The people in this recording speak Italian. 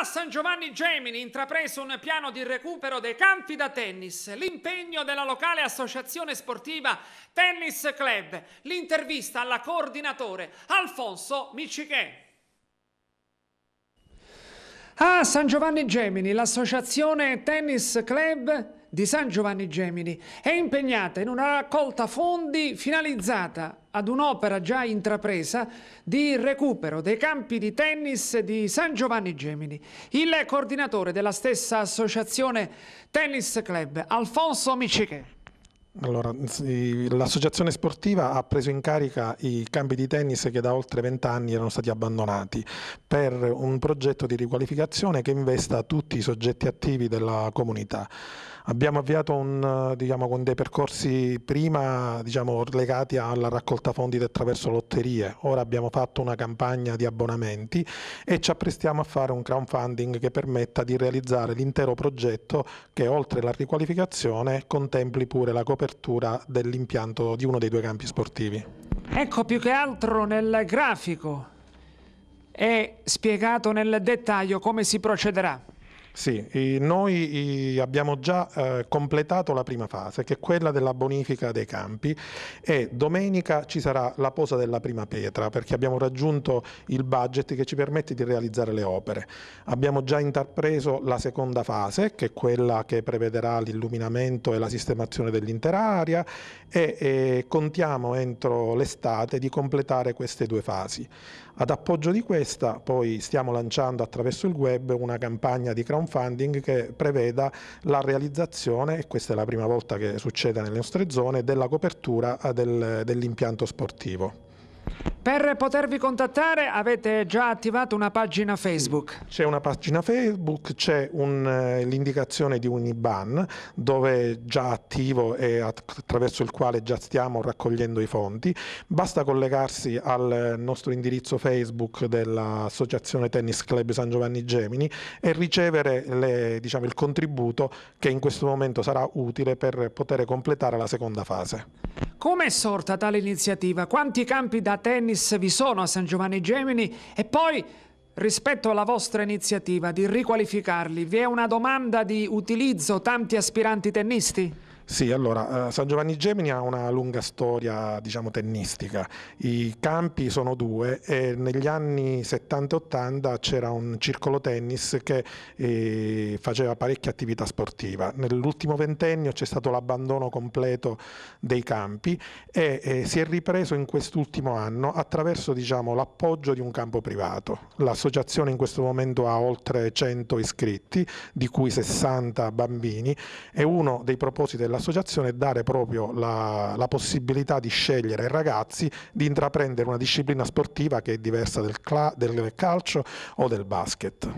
A San Giovanni Gemini intrapreso un piano di recupero dei campi da tennis, l'impegno della locale associazione sportiva Tennis Club, l'intervista alla coordinatore Alfonso Michichè. Ah, San Giovanni Gemini, l'associazione Tennis Club di San Giovanni Gemini è impegnata in una raccolta fondi finalizzata ad un'opera già intrapresa di recupero dei campi di tennis di San Giovanni Gemini. Il coordinatore della stessa associazione Tennis Club, Alfonso Miciche. Allora, l'associazione sportiva ha preso in carica i campi di tennis che da oltre vent'anni erano stati abbandonati per un progetto di riqualificazione che investa tutti i soggetti attivi della comunità. Abbiamo avviato un, diciamo, con dei percorsi prima diciamo, legati alla raccolta fondi attraverso lotterie, ora abbiamo fatto una campagna di abbonamenti e ci apprestiamo a fare un crowdfunding che permetta di realizzare l'intero progetto che oltre alla riqualificazione contempli pure la copertura riapertura dell'impianto di uno dei due campi sportivi. Ecco, più che altro nel grafico è spiegato nel dettaglio come si procederà. Sì, noi abbiamo già eh, completato la prima fase, che è quella della bonifica dei campi e domenica ci sarà la posa della prima pietra, perché abbiamo raggiunto il budget che ci permette di realizzare le opere. Abbiamo già intrapreso la seconda fase, che è quella che prevederà l'illuminamento e la sistemazione dell'intera area e, e contiamo entro l'estate di completare queste due fasi. Ad appoggio di questa poi stiamo lanciando attraverso il web una campagna di crowdfunding crowdfunding che preveda la realizzazione, e questa è la prima volta che succede nelle nostre zone, della copertura eh, del, dell'impianto sportivo. Per potervi contattare avete già attivato una pagina Facebook. C'è una pagina Facebook, c'è eh, l'indicazione di un IBAN dove già attivo e attraverso il quale già stiamo raccogliendo i fondi. Basta collegarsi al nostro indirizzo Facebook dell'Associazione Tennis Club San Giovanni Gemini e ricevere le, diciamo, il contributo che in questo momento sarà utile per poter completare la seconda fase. Come è sorta tale iniziativa? Quanti campi da tennis vi sono a San Giovanni Gemini? E poi, rispetto alla vostra iniziativa di riqualificarli, vi è una domanda di utilizzo tanti aspiranti tennisti? Sì, allora, eh, San Giovanni Gemini ha una lunga storia, diciamo, tennistica. I campi sono due e negli anni 70-80 c'era un circolo tennis che eh, faceva parecchia attività sportiva. Nell'ultimo ventennio c'è stato l'abbandono completo dei campi e eh, si è ripreso in quest'ultimo anno attraverso, diciamo, l'appoggio di un campo privato. L'associazione in questo momento ha oltre 100 iscritti, di cui 60 bambini e uno dei propositi della dell'associazione è dare proprio la, la, possibilità di scegliere ai ragazzi di intraprendere una disciplina sportiva che è diversa del, del calcio o del basket.